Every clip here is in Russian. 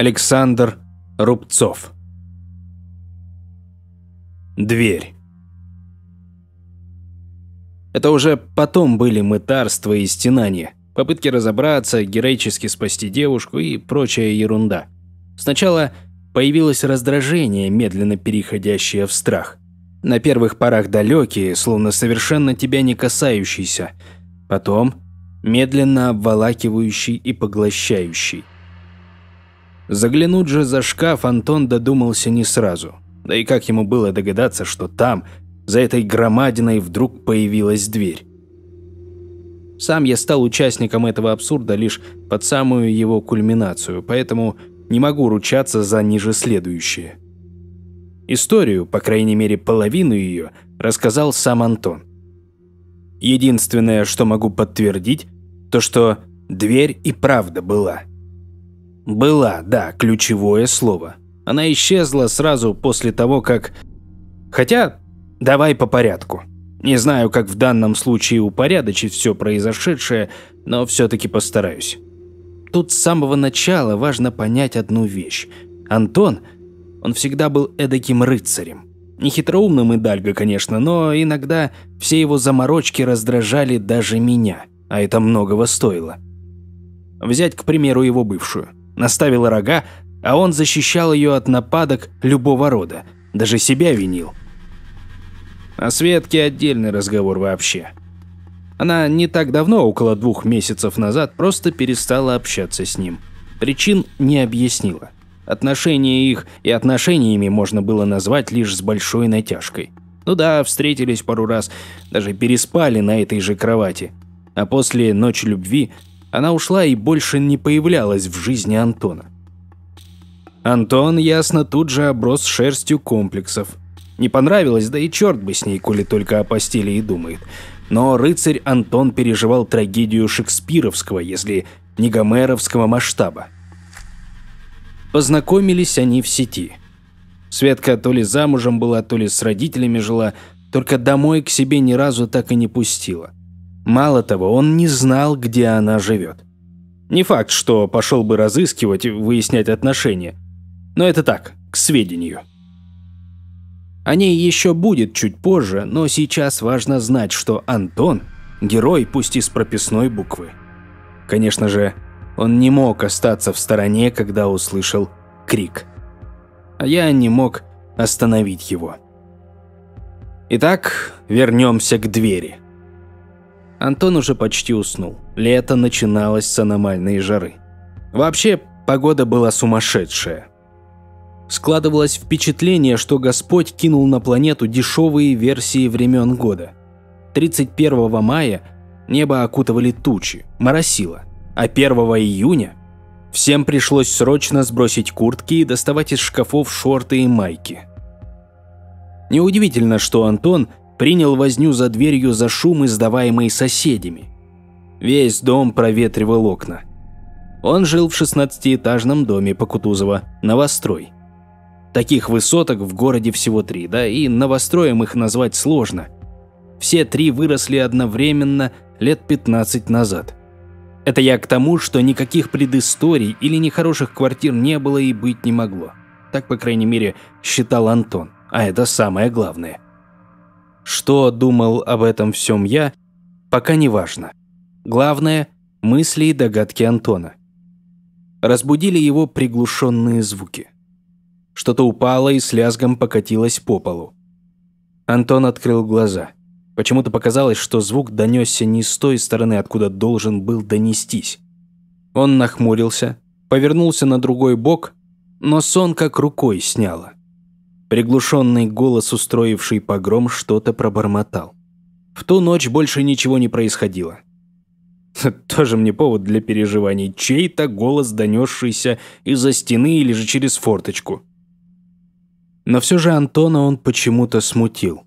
Александр Рубцов. Дверь. Это уже потом были мытарства и стенания, попытки разобраться, героически спасти девушку и прочая ерунда. Сначала появилось раздражение, медленно переходящее в страх. На первых порах далекие, словно совершенно тебя не касающиеся. Потом медленно обволакивающий и поглощающий. Заглянуть же за шкаф Антон додумался не сразу. Да и как ему было догадаться, что там, за этой громадиной, вдруг появилась дверь. Сам я стал участником этого абсурда лишь под самую его кульминацию, поэтому не могу ручаться за ниже следующее. Историю, по крайней мере половину ее, рассказал сам Антон. Единственное, что могу подтвердить, то что дверь и правда была – была, да, ключевое слово. Она исчезла сразу после того, как... Хотя, давай по порядку. Не знаю, как в данном случае упорядочить все произошедшее, но все-таки постараюсь. Тут с самого начала важно понять одну вещь. Антон, он всегда был эдаким рыцарем. Не хитроумным и дальго, конечно, но иногда все его заморочки раздражали даже меня, а это многого стоило. Взять, к примеру, его бывшую – наставила рога, а он защищал ее от нападок любого рода, даже себя винил. О а Светке отдельный разговор вообще. Она не так давно, около двух месяцев назад, просто перестала общаться с ним. Причин не объяснила. Отношения их и отношениями можно было назвать лишь с большой натяжкой. Ну да, встретились пару раз, даже переспали на этой же кровати. А после ночь любви она ушла и больше не появлялась в жизни Антона. Антон, ясно, тут же оброс шерстью комплексов. Не понравилось, да и черт бы с ней, коли только о постели и думает. Но рыцарь Антон переживал трагедию шекспировского, если не гомеровского масштаба. Познакомились они в сети. Светка то ли замужем была, то ли с родителями жила, только домой к себе ни разу так и не пустила. Мало того, он не знал, где она живет. Не факт, что пошел бы разыскивать, выяснять отношения. Но это так, к сведению. О ней еще будет чуть позже, но сейчас важно знать, что Антон – герой, пусть и с прописной буквы. Конечно же, он не мог остаться в стороне, когда услышал крик. А я не мог остановить его. Итак, вернемся к двери. Антон уже почти уснул. Лето начиналось с аномальной жары. Вообще, погода была сумасшедшая. Складывалось впечатление, что Господь кинул на планету дешевые версии времен года. 31 мая небо окутывали тучи, моросило, а 1 июня всем пришлось срочно сбросить куртки и доставать из шкафов шорты и майки. Неудивительно, что Антон – принял возню за дверью за шум, издаваемый соседями. Весь дом проветривал окна. Он жил в 16-этажном доме по Кутузова, новострой. Таких высоток в городе всего три, да и новостроем их назвать сложно. Все три выросли одновременно лет 15 назад. Это я к тому, что никаких предысторий или нехороших квартир не было и быть не могло. Так, по крайней мере, считал Антон, а это самое главное – что думал об этом всем я, пока не важно. Главное – мысли и догадки Антона. Разбудили его приглушенные звуки. Что-то упало и с лязгом покатилось по полу. Антон открыл глаза. Почему-то показалось, что звук донесся не с той стороны, откуда должен был донестись. Он нахмурился, повернулся на другой бок, но сон как рукой сняло. Приглушенный голос, устроивший погром, что-то пробормотал. В ту ночь больше ничего не происходило. Тоже мне повод для переживаний. Чей-то голос, донесшийся из-за стены или же через форточку. Но все же Антона он почему-то смутил.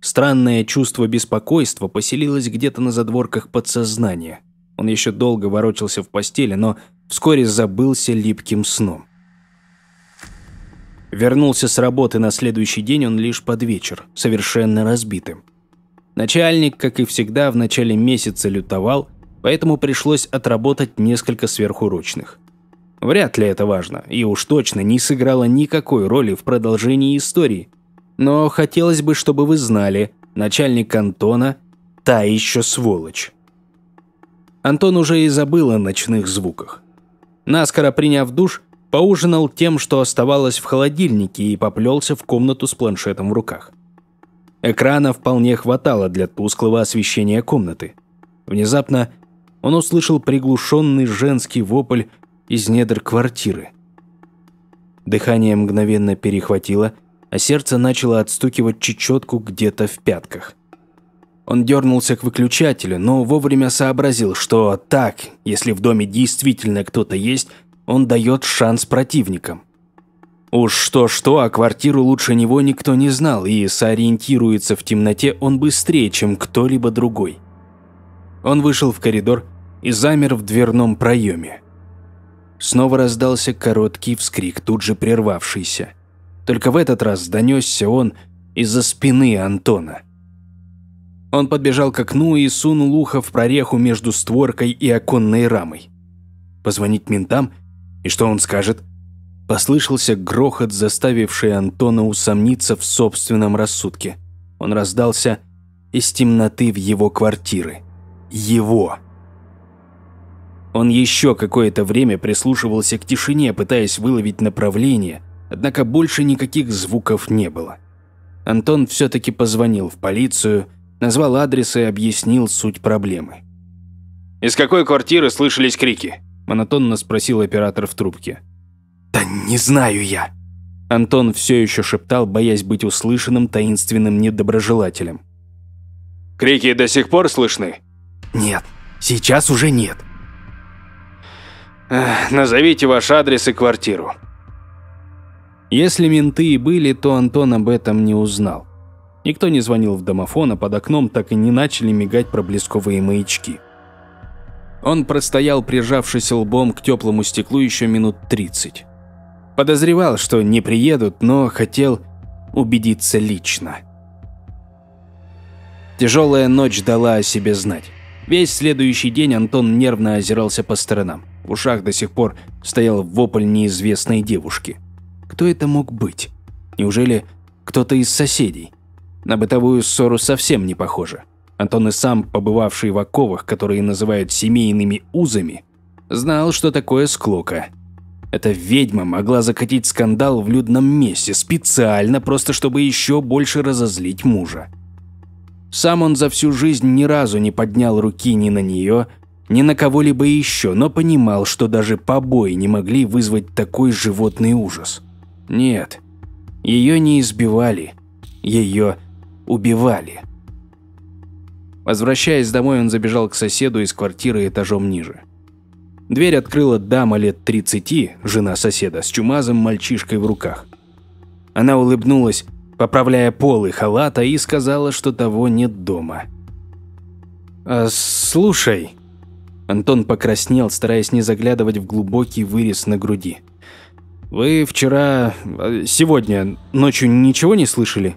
Странное чувство беспокойства поселилось где-то на задворках подсознания. Он еще долго ворочался в постели, но вскоре забылся липким сном. Вернулся с работы на следующий день он лишь под вечер, совершенно разбитым. Начальник, как и всегда, в начале месяца лютовал, поэтому пришлось отработать несколько сверхурочных. Вряд ли это важно, и уж точно не сыграло никакой роли в продолжении истории. Но хотелось бы, чтобы вы знали, начальник Антона – та еще сволочь. Антон уже и забыл о ночных звуках. Наскоро приняв душ, поужинал тем, что оставалось в холодильнике, и поплелся в комнату с планшетом в руках. Экрана вполне хватало для тусклого освещения комнаты. Внезапно он услышал приглушенный женский вопль из недр квартиры. Дыхание мгновенно перехватило, а сердце начало отстукивать чечетку где-то в пятках. Он дернулся к выключателю, но вовремя сообразил, что так, если в доме действительно кто-то есть, он дает шанс противникам. Уж что-что, а квартиру лучше него никто не знал, и сориентируется в темноте он быстрее, чем кто-либо другой. Он вышел в коридор и замер в дверном проеме. Снова раздался короткий вскрик, тут же прервавшийся. Только в этот раз донесся он из-за спины Антона. Он подбежал к окну и сунул ухо в прореху между створкой и оконной рамой. Позвонить ментам – и что он скажет? Послышался грохот, заставивший Антона усомниться в собственном рассудке. Он раздался из темноты в его квартиры. Его. Он еще какое-то время прислушивался к тишине, пытаясь выловить направление, однако больше никаких звуков не было. Антон все-таки позвонил в полицию, назвал адрес и объяснил суть проблемы. «Из какой квартиры слышались крики?» монотонно спросил оператор в трубке. «Да не знаю я!» Антон все еще шептал, боясь быть услышанным таинственным недоброжелателем. «Крики до сих пор слышны?» «Нет, сейчас уже нет». Эх, «Назовите ваш адрес и квартиру». Если менты и были, то Антон об этом не узнал. Никто не звонил в домофон, а под окном так и не начали мигать проблесковые маячки. Он простоял, прижавшись лбом к теплому стеклу еще минут 30. Подозревал, что не приедут, но хотел убедиться лично. Тяжелая ночь дала о себе знать. Весь следующий день Антон нервно озирался по сторонам. В ушах до сих пор стоял вопль неизвестной девушки. Кто это мог быть? Неужели кто-то из соседей? На бытовую ссору совсем не похоже. Антон и сам, побывавший в оковах, которые называют семейными узами, знал, что такое склока. Эта ведьма могла закатить скандал в людном месте специально, просто чтобы еще больше разозлить мужа. Сам он за всю жизнь ни разу не поднял руки ни на нее, ни на кого-либо еще, но понимал, что даже побои не могли вызвать такой животный ужас. Нет, ее не избивали, ее убивали. Возвращаясь домой, он забежал к соседу из квартиры этажом ниже. Дверь открыла дама лет 30, жена соседа, с чумазом мальчишкой в руках. Она улыбнулась, поправляя полы халата, и сказала, что того нет дома. «А, «Слушай...» Антон покраснел, стараясь не заглядывать в глубокий вырез на груди. «Вы вчера... А, сегодня ночью ничего не слышали?»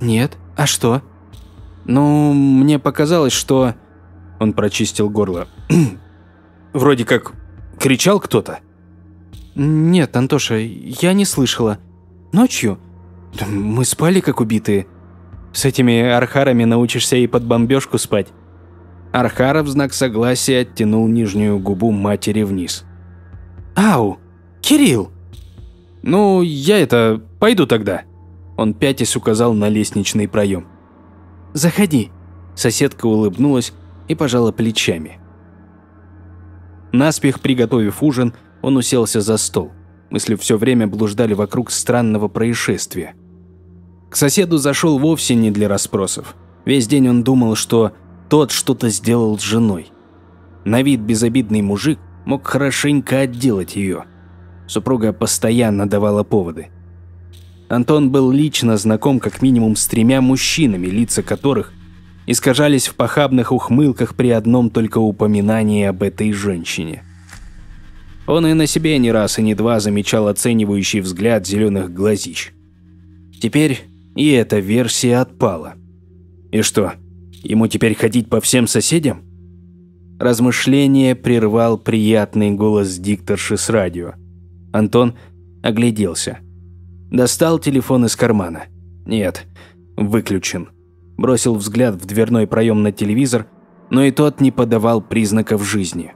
«Нет. А что?» Но ну, мне показалось, что... Он прочистил горло. Вроде как кричал кто-то. Нет, Антоша, я не слышала. Ночью? Мы спали как убитые. С этими архарами научишься и под бомбежку спать. Архара в знак согласия оттянул нижнюю губу матери вниз. «Ау! Кирилл!» «Ну, я это... пойду тогда!» Он пятясь указал на лестничный проем. Заходи!» Соседка улыбнулась и пожала плечами. Наспех приготовив ужин, он уселся за стол. Мысли все время блуждали вокруг странного происшествия. К соседу зашел вовсе не для расспросов. Весь день он думал, что тот что-то сделал с женой. На вид безобидный мужик мог хорошенько отделать ее. Супруга постоянно давала поводы. Антон был лично знаком как минимум с тремя мужчинами, лица которых искажались в похабных ухмылках при одном только упоминании об этой женщине. Он и на себе не раз и не два замечал оценивающий взгляд зеленых глазищ. Теперь и эта версия отпала. И что, ему теперь ходить по всем соседям? Размышление прервал приятный голос дикторши с радио. Антон огляделся – Достал телефон из кармана. Нет, выключен. Бросил взгляд в дверной проем на телевизор, но и тот не подавал признаков жизни.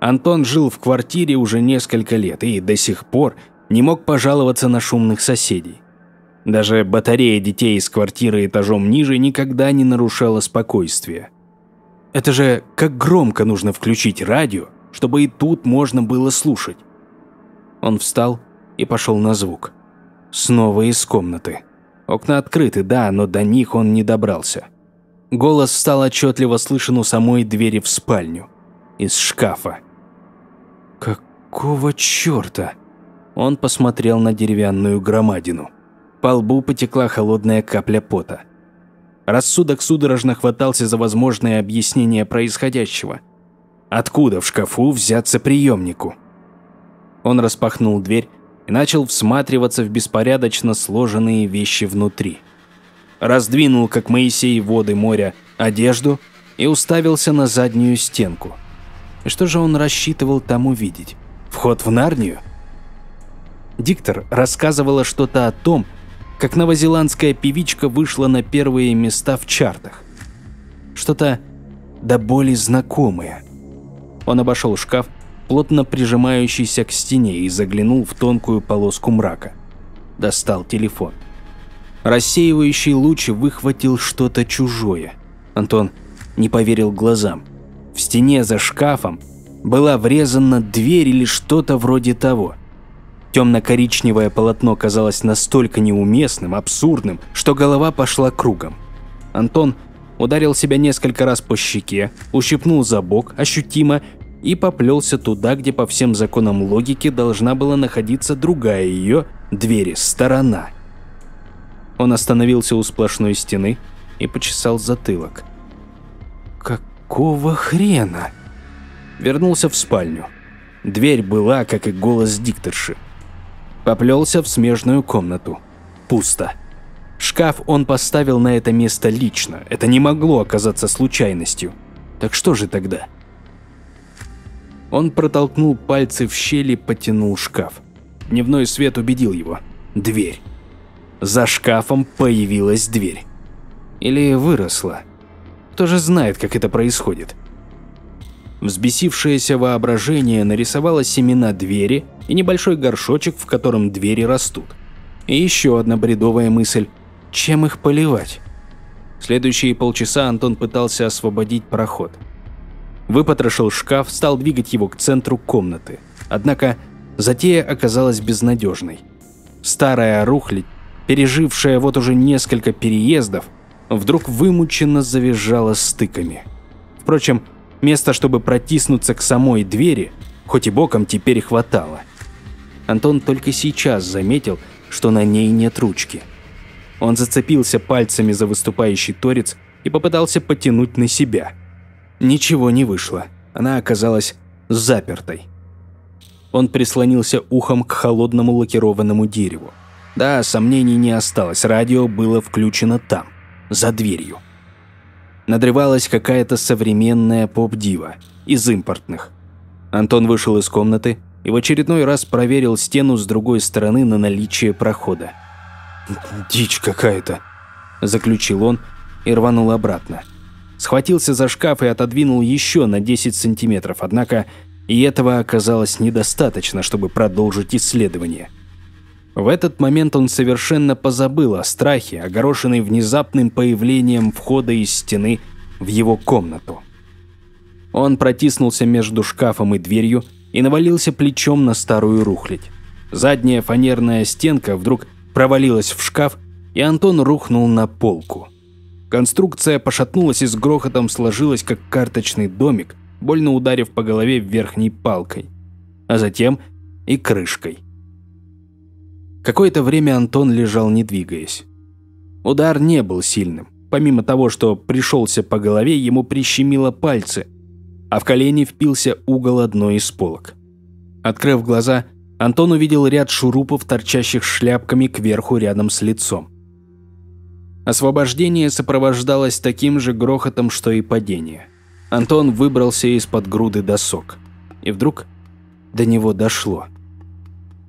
Антон жил в квартире уже несколько лет и до сих пор не мог пожаловаться на шумных соседей. Даже батарея детей из квартиры этажом ниже никогда не нарушала спокойствие. Это же как громко нужно включить радио, чтобы и тут можно было слушать. Он встал и пошел на звук снова из комнаты. Окна открыты, да, но до них он не добрался. Голос стал отчетливо слышен у самой двери в спальню. Из шкафа. «Какого черта?» Он посмотрел на деревянную громадину. По лбу потекла холодная капля пота. Рассудок судорожно хватался за возможное объяснение происходящего. Откуда в шкафу взяться приемнику? Он распахнул дверь, и начал всматриваться в беспорядочно сложенные вещи внутри. Раздвинул, как Моисей, воды моря, одежду и уставился на заднюю стенку. И что же он рассчитывал там увидеть? Вход в Нарнию? Диктор рассказывала что-то о том, как новозеландская певичка вышла на первые места в чартах. Что-то до боли знакомое. Он обошел шкаф, плотно прижимающийся к стене, и заглянул в тонкую полоску мрака. Достал телефон. Рассеивающий луч выхватил что-то чужое. Антон не поверил глазам. В стене за шкафом была врезана дверь или что-то вроде того. Темно-коричневое полотно казалось настолько неуместным, абсурдным, что голова пошла кругом. Антон ударил себя несколько раз по щеке, ущипнул за бок, ощутимо и поплелся туда, где по всем законам логики должна была находиться другая ее двери – сторона. Он остановился у сплошной стены и почесал затылок. «Какого хрена?» Вернулся в спальню. Дверь была, как и голос дикторши. Поплелся в смежную комнату. Пусто. Шкаф он поставил на это место лично, это не могло оказаться случайностью. Так что же тогда? Он протолкнул пальцы в щели, потянул шкаф. Дневной свет убедил его. Дверь. За шкафом появилась дверь. Или выросла. Кто же знает, как это происходит? Взбесившееся воображение нарисовало семена двери и небольшой горшочек, в котором двери растут. И еще одна бредовая мысль. Чем их поливать? Следующие полчаса Антон пытался освободить проход выпотрошил шкаф, стал двигать его к центру комнаты. Однако затея оказалась безнадежной. Старая рухлядь, пережившая вот уже несколько переездов, вдруг вымученно завизжала стыками. Впрочем, места, чтобы протиснуться к самой двери, хоть и боком теперь хватало. Антон только сейчас заметил, что на ней нет ручки. Он зацепился пальцами за выступающий торец и попытался потянуть на себя – Ничего не вышло. Она оказалась запертой. Он прислонился ухом к холодному лакированному дереву. Да, сомнений не осталось, радио было включено там, за дверью. Надрывалась какая-то современная поп-дива, из импортных. Антон вышел из комнаты и в очередной раз проверил стену с другой стороны на наличие прохода. «Дичь какая-то», – заключил он и рванул обратно – Схватился за шкаф и отодвинул еще на 10 сантиметров, однако и этого оказалось недостаточно, чтобы продолжить исследование. В этот момент он совершенно позабыл о страхе, огорошенный внезапным появлением входа из стены в его комнату. Он протиснулся между шкафом и дверью и навалился плечом на старую рухлядь. Задняя фанерная стенка вдруг провалилась в шкаф, и Антон рухнул на полку – Конструкция пошатнулась и с грохотом сложилась, как карточный домик, больно ударив по голове верхней палкой, а затем и крышкой. Какое-то время Антон лежал, не двигаясь. Удар не был сильным. Помимо того, что пришелся по голове, ему прищемило пальцы, а в колени впился угол одной из полок. Открыв глаза, Антон увидел ряд шурупов, торчащих шляпками кверху рядом с лицом. Освобождение сопровождалось таким же грохотом, что и падение. Антон выбрался из-под груды досок. И вдруг до него дошло.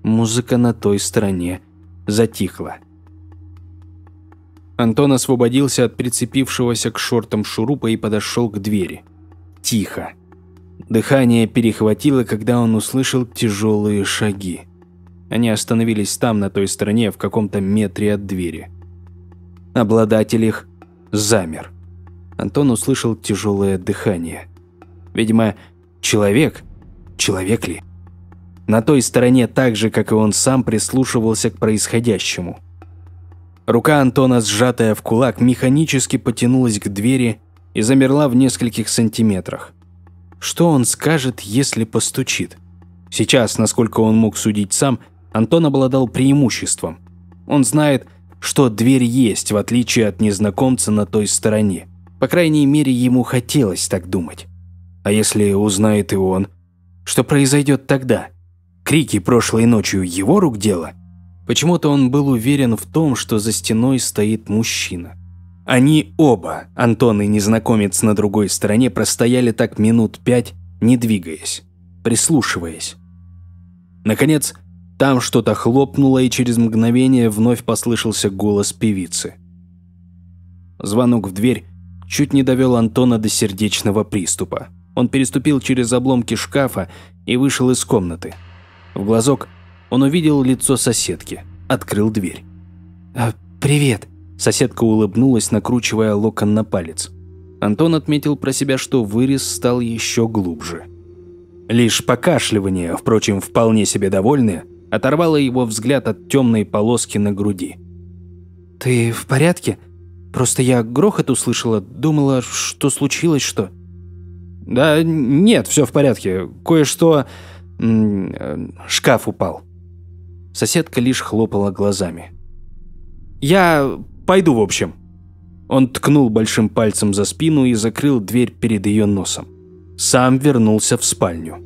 Музыка на той стороне затихла. Антон освободился от прицепившегося к шортам шурупа и подошел к двери. Тихо. Дыхание перехватило, когда он услышал тяжелые шаги. Они остановились там, на той стороне, в каком-то метре от двери. Обладатель их замер. Антон услышал тяжелое дыхание. Видимо, человек, человек ли? На той стороне так же, как и он сам, прислушивался к происходящему. Рука Антона, сжатая в кулак, механически потянулась к двери и замерла в нескольких сантиметрах. Что он скажет, если постучит? Сейчас, насколько он мог судить сам, Антон обладал преимуществом. Он знает, что дверь есть, в отличие от незнакомца на той стороне. По крайней мере, ему хотелось так думать. А если узнает и он? Что произойдет тогда? Крики прошлой ночью его рук дело? Почему-то он был уверен в том, что за стеной стоит мужчина. Они оба, Антон и незнакомец на другой стороне, простояли так минут пять, не двигаясь, прислушиваясь. Наконец, там что-то хлопнуло, и через мгновение вновь послышался голос певицы. Звонок в дверь чуть не довел Антона до сердечного приступа. Он переступил через обломки шкафа и вышел из комнаты. В глазок он увидел лицо соседки, открыл дверь. «Э, «Привет!» – соседка улыбнулась, накручивая локон на палец. Антон отметил про себя, что вырез стал еще глубже. Лишь покашливание, впрочем, вполне себе довольное – оторвала его взгляд от темной полоски на груди. «Ты в порядке? Просто я грохот услышала, думала, что случилось что?» «Да нет, все в порядке. Кое-что... Э, шкаф упал». Соседка лишь хлопала глазами. «Я пойду, в общем». Он ткнул большим пальцем за спину и закрыл дверь перед ее носом. Сам вернулся в спальню.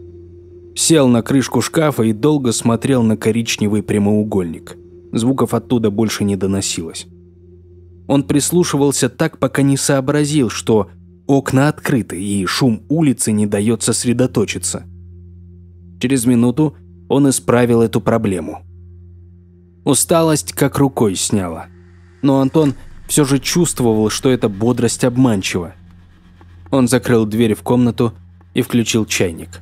Сел на крышку шкафа и долго смотрел на коричневый прямоугольник. Звуков оттуда больше не доносилось. Он прислушивался так, пока не сообразил, что окна открыты и шум улицы не дает сосредоточиться. Через минуту он исправил эту проблему. Усталость как рукой сняла. Но Антон все же чувствовал, что эта бодрость обманчива. Он закрыл дверь в комнату и включил чайник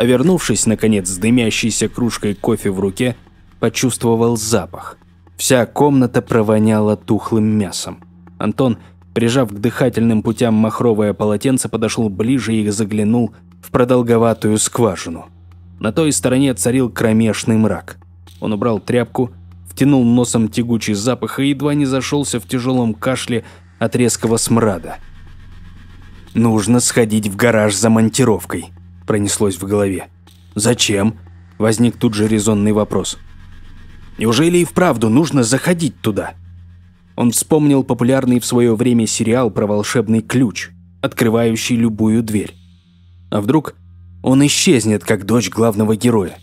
а вернувшись, наконец, с дымящейся кружкой кофе в руке, почувствовал запах. Вся комната провоняла тухлым мясом. Антон, прижав к дыхательным путям махровое полотенце, подошел ближе и заглянул в продолговатую скважину. На той стороне царил кромешный мрак. Он убрал тряпку, втянул носом тягучий запах и едва не зашелся в тяжелом кашле от резкого смрада. «Нужно сходить в гараж за монтировкой», пронеслось в голове. «Зачем?» – возник тут же резонный вопрос. «Неужели и вправду нужно заходить туда?» Он вспомнил популярный в свое время сериал про волшебный ключ, открывающий любую дверь. А вдруг он исчезнет, как дочь главного героя?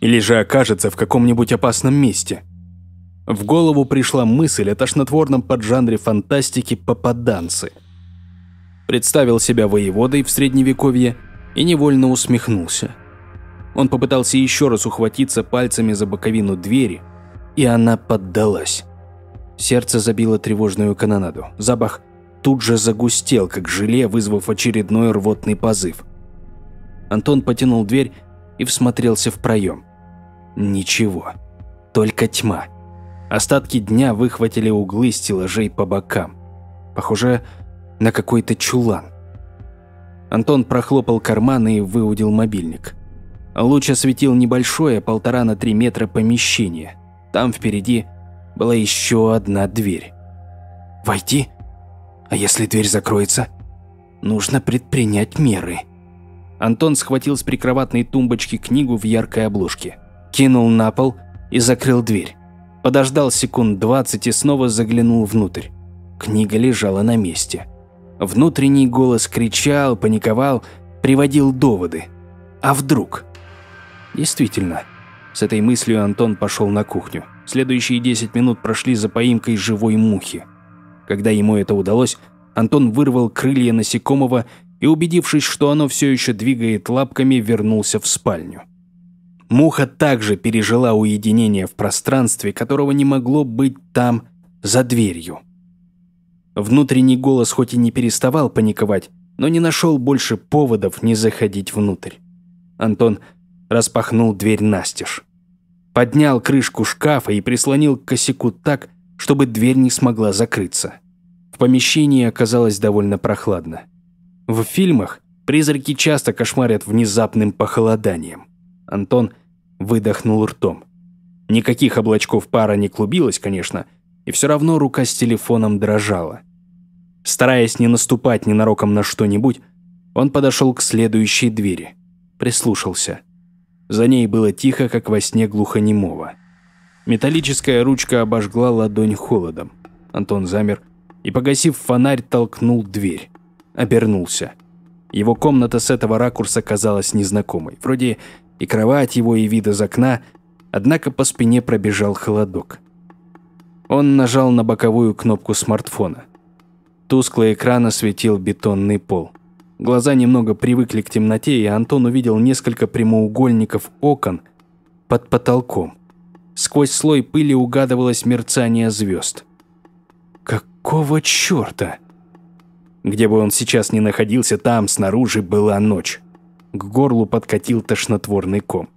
Или же окажется в каком-нибудь опасном месте? В голову пришла мысль о тошнотворном поджанре фантастики «попаданцы». Представил себя воеводой в средневековье – и невольно усмехнулся. Он попытался еще раз ухватиться пальцами за боковину двери, и она поддалась. Сердце забило тревожную канонаду. Запах тут же загустел, как желе, вызвав очередной рвотный позыв. Антон потянул дверь и всмотрелся в проем. Ничего. Только тьма. Остатки дня выхватили углы стеллажей по бокам. Похоже на какой-то чулан. Антон прохлопал карманы и выудил мобильник. Луч осветил небольшое, полтора на три метра помещение. Там впереди была еще одна дверь. «Войти? А если дверь закроется?» «Нужно предпринять меры». Антон схватил с прикроватной тумбочки книгу в яркой обложке, кинул на пол и закрыл дверь. Подождал секунд 20 и снова заглянул внутрь. Книга лежала на месте. Внутренний голос кричал, паниковал, приводил доводы. А вдруг? Действительно. С этой мыслью Антон пошел на кухню. Следующие 10 минут прошли за поимкой живой мухи. Когда ему это удалось, Антон вырвал крылья насекомого и, убедившись, что оно все еще двигает лапками, вернулся в спальню. Муха также пережила уединение в пространстве, которого не могло быть там, за дверью. Внутренний голос хоть и не переставал паниковать, но не нашел больше поводов не заходить внутрь. Антон распахнул дверь настежь. Поднял крышку шкафа и прислонил к косяку так, чтобы дверь не смогла закрыться. В помещении оказалось довольно прохладно. В фильмах призраки часто кошмарят внезапным похолоданием. Антон выдохнул ртом. Никаких облачков пара не клубилось, конечно, и все равно рука с телефоном дрожала. Стараясь не наступать ненароком на что-нибудь, он подошел к следующей двери. Прислушался. За ней было тихо, как во сне глухонемого. Металлическая ручка обожгла ладонь холодом. Антон замер и, погасив фонарь, толкнул дверь. Обернулся. Его комната с этого ракурса казалась незнакомой. Вроде и кровать его, и вид из окна, однако по спине пробежал холодок. Он нажал на боковую кнопку смартфона. Тусклый экран осветил бетонный пол. Глаза немного привыкли к темноте, и Антон увидел несколько прямоугольников окон под потолком. Сквозь слой пыли угадывалось мерцание звезд. Какого черта? Где бы он сейчас ни находился, там, снаружи, была ночь. К горлу подкатил тошнотворный ком.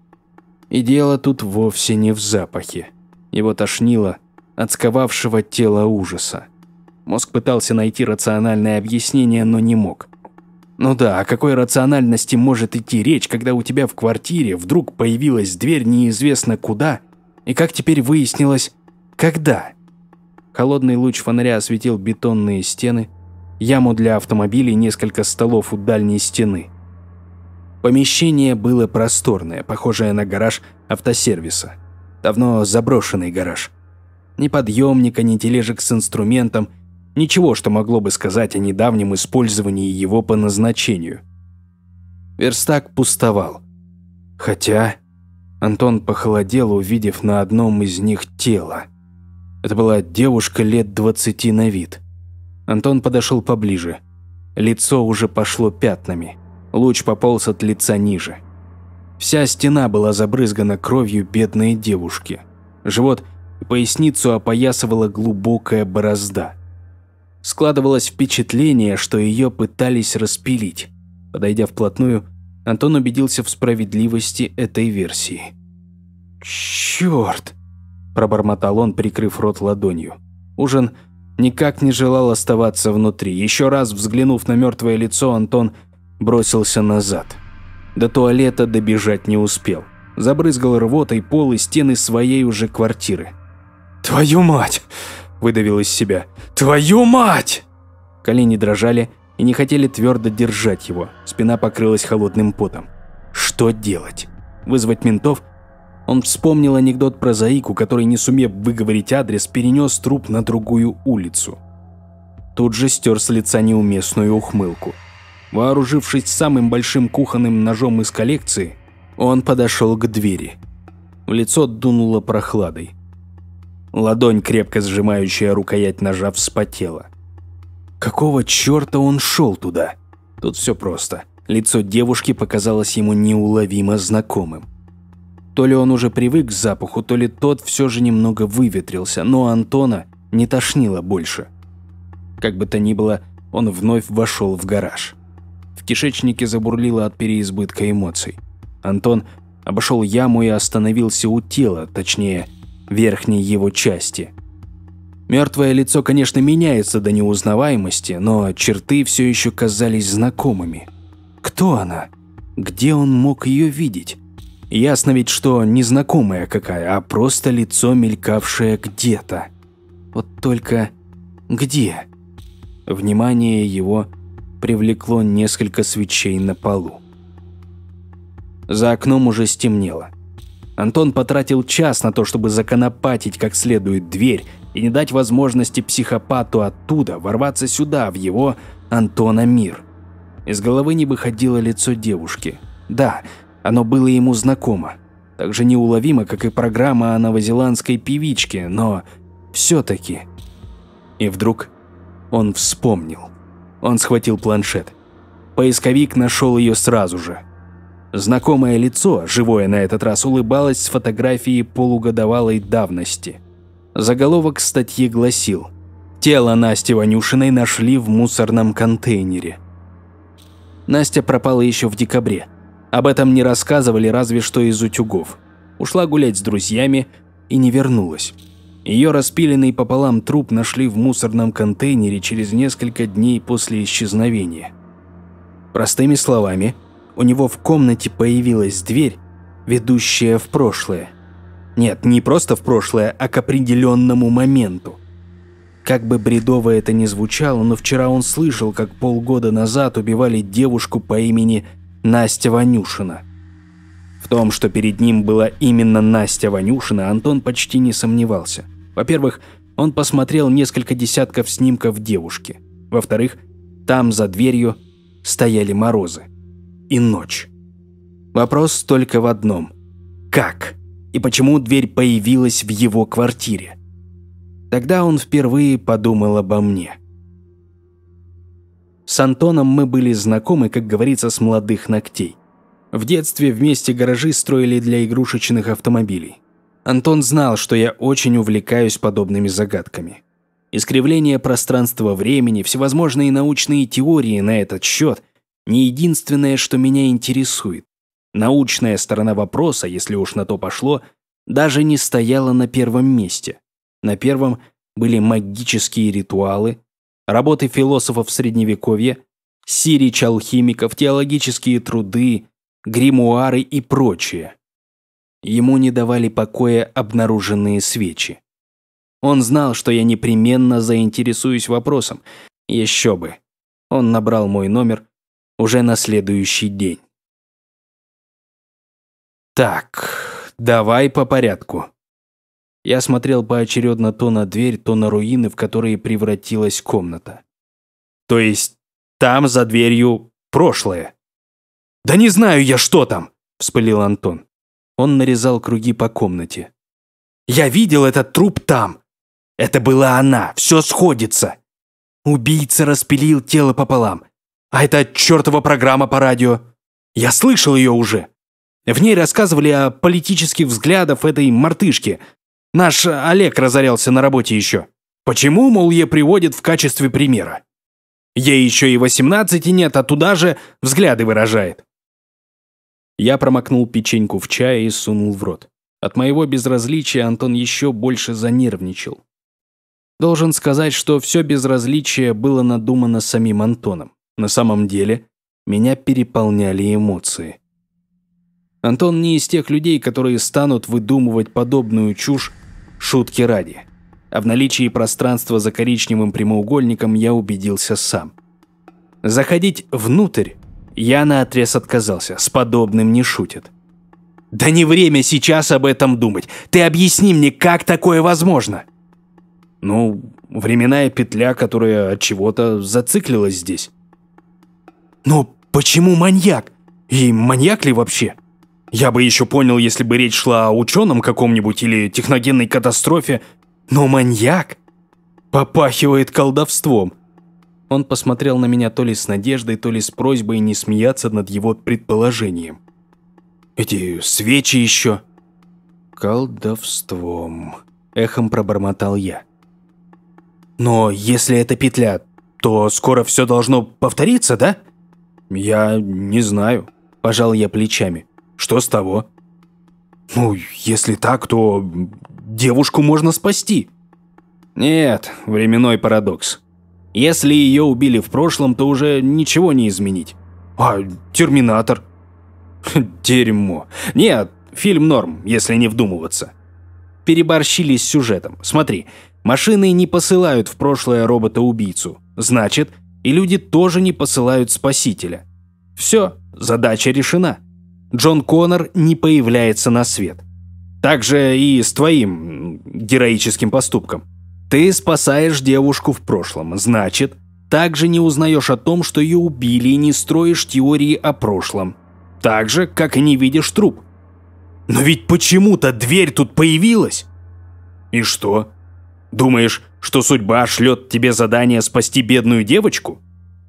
И дело тут вовсе не в запахе. Его тошнило от сковавшего тела ужаса. Мозг пытался найти рациональное объяснение, но не мог. Ну да, о какой рациональности может идти речь, когда у тебя в квартире вдруг появилась дверь неизвестно куда, и как теперь выяснилось, когда? Холодный луч фонаря осветил бетонные стены, яму для автомобилей несколько столов у дальней стены. Помещение было просторное, похожее на гараж автосервиса. Давно заброшенный гараж. Ни подъемника, ни тележек с инструментом – Ничего, что могло бы сказать о недавнем использовании его по назначению. Верстак пустовал. Хотя... Антон похолодел, увидев на одном из них тело. Это была девушка лет двадцати на вид. Антон подошел поближе. Лицо уже пошло пятнами. Луч пополз от лица ниже. Вся стена была забрызгана кровью бедной девушки. Живот и поясницу опоясывала глубокая борозда – Складывалось впечатление, что ее пытались распилить. Подойдя вплотную, Антон убедился в справедливости этой версии. «Черт!» – пробормотал он, прикрыв рот ладонью. Ужин никак не желал оставаться внутри. Еще раз взглянув на мертвое лицо, Антон бросился назад. До туалета добежать не успел. Забрызгал рвотой пол и стены своей уже квартиры. «Твою мать!» выдавил из себя. «Твою мать!» Колени дрожали и не хотели твердо держать его, спина покрылась холодным потом. Что делать? Вызвать ментов? Он вспомнил анекдот про Заику, который, не сумев выговорить адрес, перенес труп на другую улицу. Тут же стер с лица неуместную ухмылку. Вооружившись самым большим кухонным ножом из коллекции, он подошел к двери. В лицо дунуло прохладой. Ладонь, крепко сжимающая рукоять ножа, вспотела. Какого черта он шел туда? Тут все просто. Лицо девушки показалось ему неуловимо знакомым. То ли он уже привык к запаху, то ли тот все же немного выветрился, но Антона не тошнило больше. Как бы то ни было, он вновь вошел в гараж. В кишечнике забурлило от переизбытка эмоций. Антон обошел яму и остановился у тела, точнее, верхней его части. Мертвое лицо, конечно, меняется до неузнаваемости, но черты все еще казались знакомыми. Кто она? Где он мог ее видеть? Ясно ведь, что незнакомая какая, а просто лицо, мелькавшее где-то. Вот только где? Внимание его привлекло несколько свечей на полу. За окном уже стемнело. Антон потратил час на то, чтобы законопатить как следует дверь и не дать возможности психопату оттуда ворваться сюда, в его, Антона, мир. Из головы не выходило лицо девушки. Да, оно было ему знакомо. Так же неуловимо, как и программа о новозеландской певичке, но все-таки. И вдруг он вспомнил. Он схватил планшет. Поисковик нашел ее сразу же – Знакомое лицо, живое на этот раз, улыбалось с фотографии полугодовалой давности. Заголовок статьи гласил «Тело Насти Ванюшиной нашли в мусорном контейнере». Настя пропала еще в декабре. Об этом не рассказывали разве что из утюгов. Ушла гулять с друзьями и не вернулась. Ее распиленный пополам труп нашли в мусорном контейнере через несколько дней после исчезновения. Простыми словами – у него в комнате появилась дверь, ведущая в прошлое. Нет, не просто в прошлое, а к определенному моменту. Как бы бредово это ни звучало, но вчера он слышал, как полгода назад убивали девушку по имени Настя Ванюшина. В том, что перед ним была именно Настя Ванюшина, Антон почти не сомневался. Во-первых, он посмотрел несколько десятков снимков девушки. Во-вторых, там за дверью стояли морозы и ночь. Вопрос только в одном. Как и почему дверь появилась в его квартире? Тогда он впервые подумал обо мне. С Антоном мы были знакомы, как говорится, с молодых ногтей. В детстве вместе гаражи строили для игрушечных автомобилей. Антон знал, что я очень увлекаюсь подобными загадками. Искривление пространства-времени, всевозможные научные теории на этот счет – не единственное, что меня интересует. Научная сторона вопроса, если уж на то пошло, даже не стояла на первом месте. На первом были магические ритуалы, работы философов Средневековья, сирич алхимиков, теологические труды, гримуары и прочее. Ему не давали покоя обнаруженные свечи. Он знал, что я непременно заинтересуюсь вопросом. Еще бы. Он набрал мой номер, уже на следующий день. Так, давай по порядку. Я смотрел поочередно то на дверь, то на руины, в которые превратилась комната. То есть там за дверью прошлое. Да не знаю я, что там, вспылил Антон. Он нарезал круги по комнате. Я видел этот труп там. Это была она, все сходится. Убийца распилил тело пополам, а это чертова программа по радио. Я слышал ее уже. В ней рассказывали о политических взглядах этой мартышки. Наш Олег разорялся на работе еще. Почему, мол, ее приводит в качестве примера? Ей еще и 18 нет, а туда же взгляды выражает. Я промокнул печеньку в чай и сунул в рот. От моего безразличия Антон еще больше занервничал. Должен сказать, что все безразличие было надумано самим Антоном. На самом деле, меня переполняли эмоции. Антон не из тех людей, которые станут выдумывать подобную чушь шутки ради. А в наличии пространства за коричневым прямоугольником я убедился сам. Заходить внутрь я наотрез отказался, с подобным не шутят. «Да не время сейчас об этом думать. Ты объясни мне, как такое возможно?» «Ну, временная петля, которая от чего-то зациклилась здесь. Но почему маньяк? И маньяк ли вообще? Я бы еще понял, если бы речь шла о ученом каком-нибудь или техногенной катастрофе, но маньяк? Попахивает колдовством. Он посмотрел на меня то ли с надеждой, то ли с просьбой не смеяться над его предположением. Эти свечи еще... Колдовством... Эхом пробормотал я. Но если это петля, то скоро все должно повториться, да? «Я не знаю», – пожал я плечами. «Что с того?» «Ну, если так, то девушку можно спасти». «Нет, временной парадокс. Если ее убили в прошлом, то уже ничего не изменить». «А, Терминатор?» «Дерьмо. Нет, фильм норм, если не вдумываться». Переборщили с сюжетом. Смотри, машины не посылают в прошлое робота-убийцу. Значит, и люди тоже не посылают спасителя. Все, задача решена. Джон Коннор не появляется на свет. Так же и с твоим героическим поступком. Ты спасаешь девушку в прошлом, значит, также не узнаешь о том, что ее убили и не строишь теории о прошлом. Так же, как и не видишь труп. Но ведь почему-то дверь тут появилась. И что? Думаешь, что судьба шлет тебе задание спасти бедную девочку?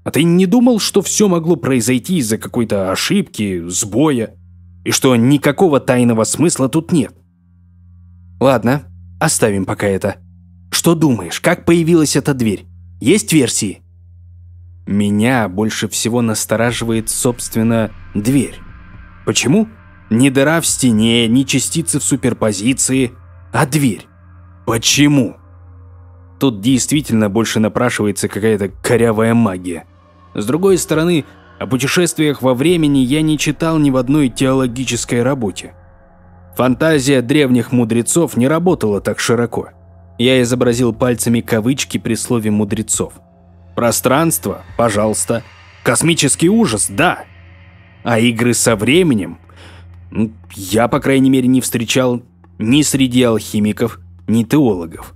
А ты не думал, что все могло произойти из-за какой-то ошибки, сбоя? И что никакого тайного смысла тут нет? Ладно, оставим пока это. Что думаешь, как появилась эта дверь? Есть версии? Меня больше всего настораживает, собственно, дверь. Почему? Ни дыра в стене, ни частицы в суперпозиции, а дверь. Почему? Тут действительно больше напрашивается какая-то корявая магия. С другой стороны, о путешествиях во времени я не читал ни в одной теологической работе. Фантазия древних мудрецов не работала так широко. Я изобразил пальцами кавычки при слове «мудрецов». Пространство, пожалуйста. Космический ужас, да. А игры со временем? Я, по крайней мере, не встречал ни среди алхимиков, ни теологов.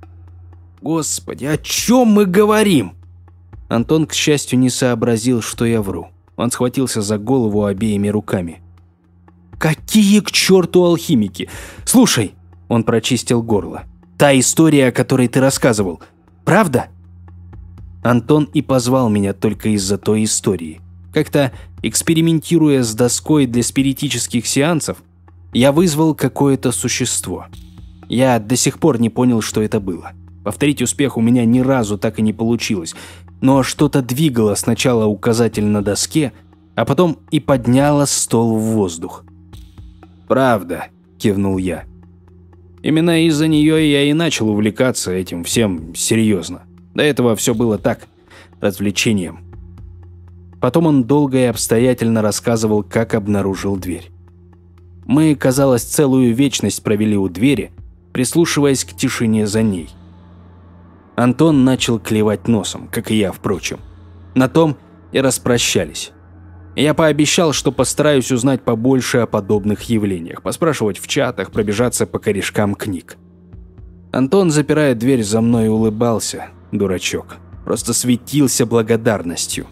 Господи, о чем мы говорим? Антон, к счастью, не сообразил, что я вру. Он схватился за голову обеими руками. «Какие к черту алхимики? Слушай!» Он прочистил горло. «Та история, о которой ты рассказывал, правда?» Антон и позвал меня только из-за той истории. Как-то экспериментируя с доской для спиритических сеансов, я вызвал какое-то существо. Я до сих пор не понял, что это было. Повторить успех у меня ни разу так и не получилось, но что-то двигало сначала указатель на доске, а потом и подняло стол в воздух. «Правда», – кивнул я. Именно из-за нее я и начал увлекаться этим всем серьезно. До этого все было так, развлечением. Потом он долго и обстоятельно рассказывал, как обнаружил дверь. Мы, казалось, целую вечность провели у двери, прислушиваясь к тишине за ней – Антон начал клевать носом, как и я, впрочем. На том и распрощались. Я пообещал, что постараюсь узнать побольше о подобных явлениях, поспрашивать в чатах, пробежаться по корешкам книг. Антон, запирая дверь за мной, улыбался, дурачок. Просто светился благодарностью.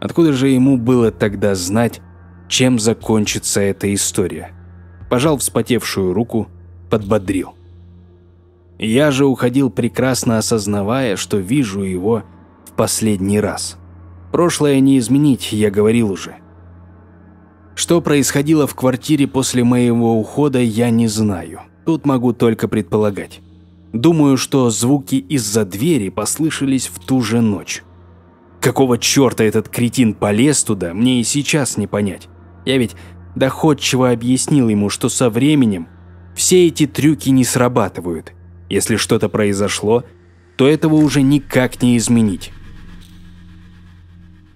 Откуда же ему было тогда знать, чем закончится эта история? Пожал вспотевшую руку, подбодрил. Я же уходил прекрасно осознавая, что вижу его в последний раз. Прошлое не изменить, я говорил уже. Что происходило в квартире после моего ухода, я не знаю. Тут могу только предполагать. Думаю, что звуки из-за двери послышались в ту же ночь. Какого черта этот кретин полез туда, мне и сейчас не понять. Я ведь доходчиво объяснил ему, что со временем все эти трюки не срабатывают, если что-то произошло, то этого уже никак не изменить.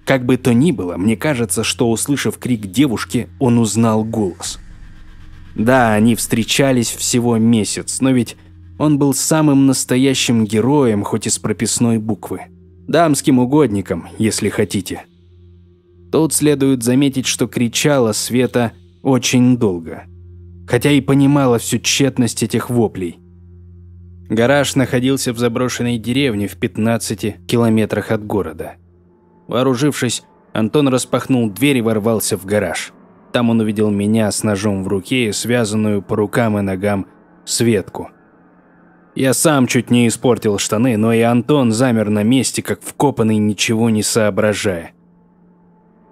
Как бы то ни было, мне кажется, что, услышав крик девушки, он узнал голос. Да, они встречались всего месяц, но ведь он был самым настоящим героем, хоть и с прописной буквы. Дамским угодником, если хотите. Тут следует заметить, что кричала Света очень долго. Хотя и понимала всю тщетность этих воплей – Гараж находился в заброшенной деревне в 15 километрах от города. Вооружившись, Антон распахнул дверь и ворвался в гараж. Там он увидел меня с ножом в руке и связанную по рукам и ногам Светку. Я сам чуть не испортил штаны, но и Антон замер на месте, как вкопанный, ничего не соображая.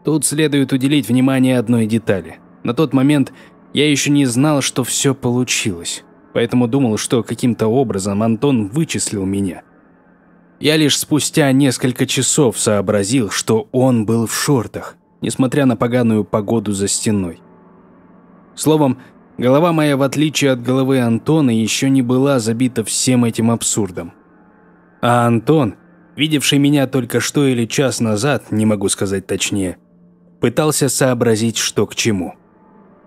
Тут следует уделить внимание одной детали. На тот момент я еще не знал, что все получилось поэтому думал, что каким-то образом Антон вычислил меня. Я лишь спустя несколько часов сообразил, что он был в шортах, несмотря на поганую погоду за стеной. Словом, голова моя, в отличие от головы Антона, еще не была забита всем этим абсурдом. А Антон, видевший меня только что или час назад, не могу сказать точнее, пытался сообразить, что к чему.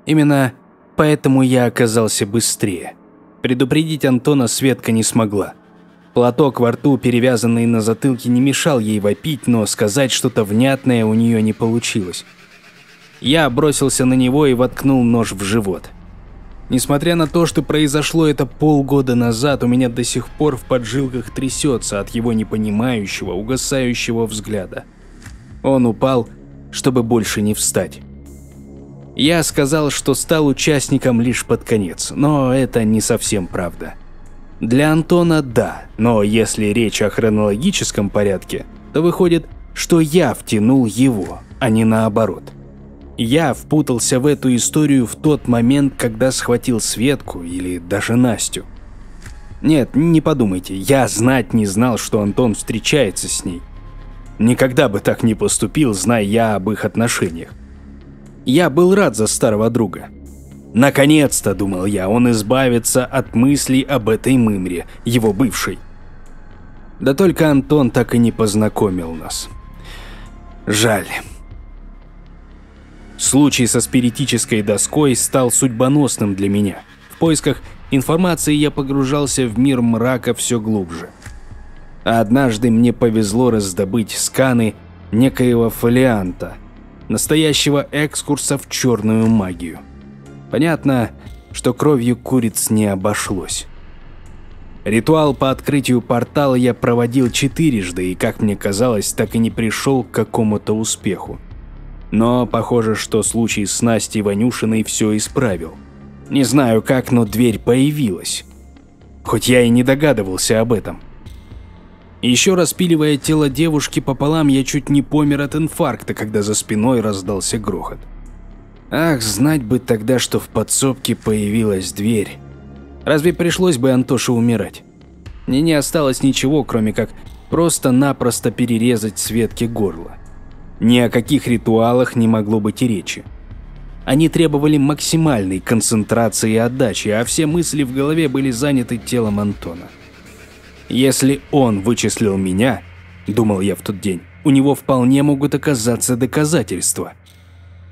Именно поэтому я оказался быстрее. Предупредить Антона Светка не смогла. Платок во рту, перевязанный на затылке, не мешал ей вопить, но сказать что-то внятное у нее не получилось. Я бросился на него и воткнул нож в живот. Несмотря на то, что произошло это полгода назад, у меня до сих пор в поджилках трясется от его непонимающего, угасающего взгляда. Он упал, чтобы больше не встать. Я сказал, что стал участником лишь под конец, но это не совсем правда. Для Антона – да, но если речь о хронологическом порядке, то выходит, что я втянул его, а не наоборот. Я впутался в эту историю в тот момент, когда схватил Светку или даже Настю. Нет, не подумайте, я знать не знал, что Антон встречается с ней. Никогда бы так не поступил, зная я об их отношениях. Я был рад за старого друга. Наконец-то, думал я, он избавится от мыслей об этой мымре, его бывшей. Да только Антон так и не познакомил нас. Жаль. Случай со спиритической доской стал судьбоносным для меня. В поисках информации я погружался в мир мрака все глубже. А однажды мне повезло раздобыть сканы некоего фолианта – Настоящего экскурса в черную магию. Понятно, что кровью куриц не обошлось. Ритуал по открытию портала я проводил четырежды и, как мне казалось, так и не пришел к какому-то успеху. Но похоже, что случай с Настей Ванюшиной все исправил. Не знаю как, но дверь появилась. Хоть я и не догадывался об этом – еще распиливая тело девушки пополам, я чуть не помер от инфаркта, когда за спиной раздался грохот. Ах, знать бы тогда, что в подсобке появилась дверь. Разве пришлось бы Антоше умирать? Мне не осталось ничего, кроме как просто-напросто перерезать Светке горло. Ни о каких ритуалах не могло быть и речи. Они требовали максимальной концентрации и отдачи, а все мысли в голове были заняты телом Антона. Если он вычислил меня, думал я в тот день, у него вполне могут оказаться доказательства.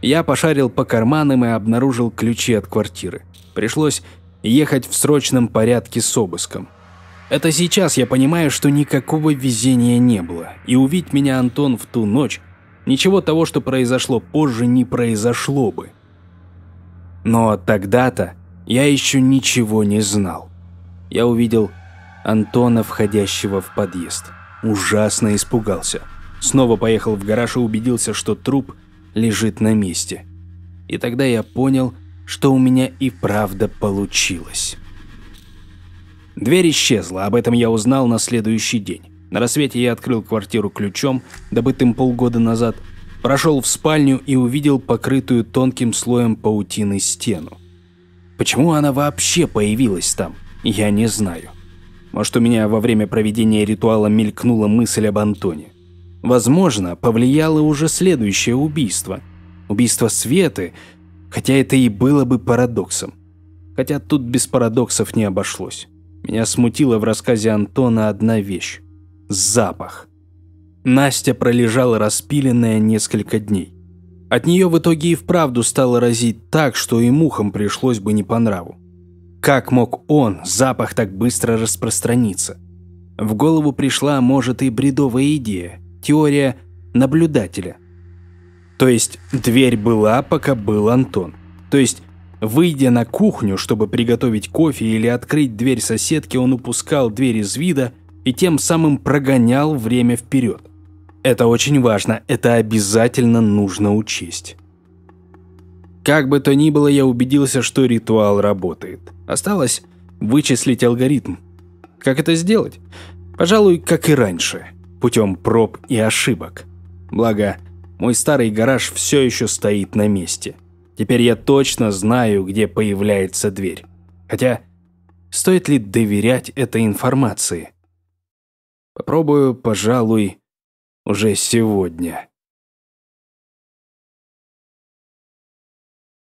Я пошарил по карманам и обнаружил ключи от квартиры. Пришлось ехать в срочном порядке с обыском. Это сейчас я понимаю, что никакого везения не было, и увидеть меня Антон в ту ночь, ничего того, что произошло позже, не произошло бы. Но тогда-то я еще ничего не знал. Я увидел Антона, входящего в подъезд. Ужасно испугался. Снова поехал в гараж и убедился, что труп лежит на месте. И тогда я понял, что у меня и правда получилось. Дверь исчезла, об этом я узнал на следующий день. На рассвете я открыл квартиру ключом, добытым полгода назад, прошел в спальню и увидел покрытую тонким слоем паутины стену. Почему она вообще появилась там, я не знаю. А что меня во время проведения ритуала мелькнула мысль об Антоне. Возможно, повлияло уже следующее убийство. Убийство Светы, хотя это и было бы парадоксом. Хотя тут без парадоксов не обошлось. Меня смутила в рассказе Антона одна вещь – запах. Настя пролежала распиленная несколько дней. От нее в итоге и вправду стало разить так, что и мухам пришлось бы не по нраву. Как мог он, запах, так быстро распространиться? В голову пришла, может, и бредовая идея, теория наблюдателя. То есть дверь была, пока был Антон. То есть, выйдя на кухню, чтобы приготовить кофе или открыть дверь соседки, он упускал дверь из вида и тем самым прогонял время вперед. Это очень важно, это обязательно нужно учесть. Как бы то ни было, я убедился, что ритуал работает. Осталось вычислить алгоритм. Как это сделать? Пожалуй, как и раньше, путем проб и ошибок. Благо, мой старый гараж все еще стоит на месте. Теперь я точно знаю, где появляется дверь. Хотя, стоит ли доверять этой информации? Попробую, пожалуй, уже сегодня.